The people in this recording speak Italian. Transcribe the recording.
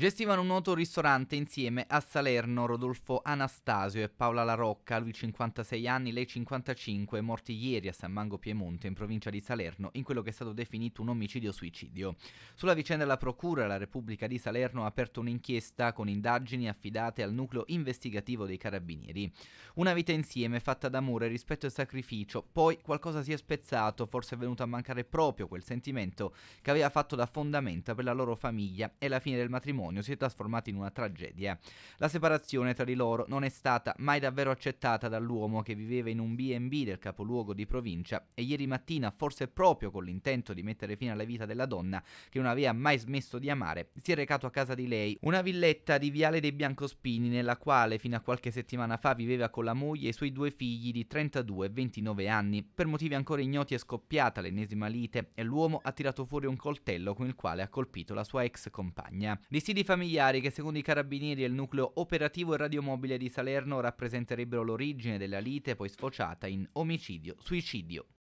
Gestivano un noto ristorante insieme a Salerno Rodolfo Anastasio e Paola La Rocca, lui 56 anni, lei 55, morti ieri a San Mango Piemonte in provincia di Salerno in quello che è stato definito un omicidio-suicidio. Sulla vicenda la Procura della Repubblica di Salerno ha aperto un'inchiesta con indagini affidate al nucleo investigativo dei carabinieri. Una vita insieme fatta d'amore, rispetto e sacrificio, poi qualcosa si è spezzato, forse è venuto a mancare proprio quel sentimento che aveva fatto da fondamenta per la loro famiglia e la fine del matrimonio matrimonio si è trasformata in una tragedia. La separazione tra di loro non è stata mai davvero accettata dall'uomo che viveva in un B&B del capoluogo di provincia e ieri mattina, forse proprio con l'intento di mettere fine alla vita della donna che non aveva mai smesso di amare, si è recato a casa di lei, una villetta di Viale dei Biancospini nella quale fino a qualche settimana fa viveva con la moglie e i suoi due figli di 32 e 29 anni. Per motivi ancora ignoti è scoppiata l'ennesima lite e l'uomo ha tirato fuori un coltello con il quale ha colpito la sua ex compagna. Desideri Suicidi familiari che secondo i carabinieri e il nucleo operativo e radiomobile di Salerno rappresenterebbero l'origine della lite poi sfociata in omicidio-suicidio.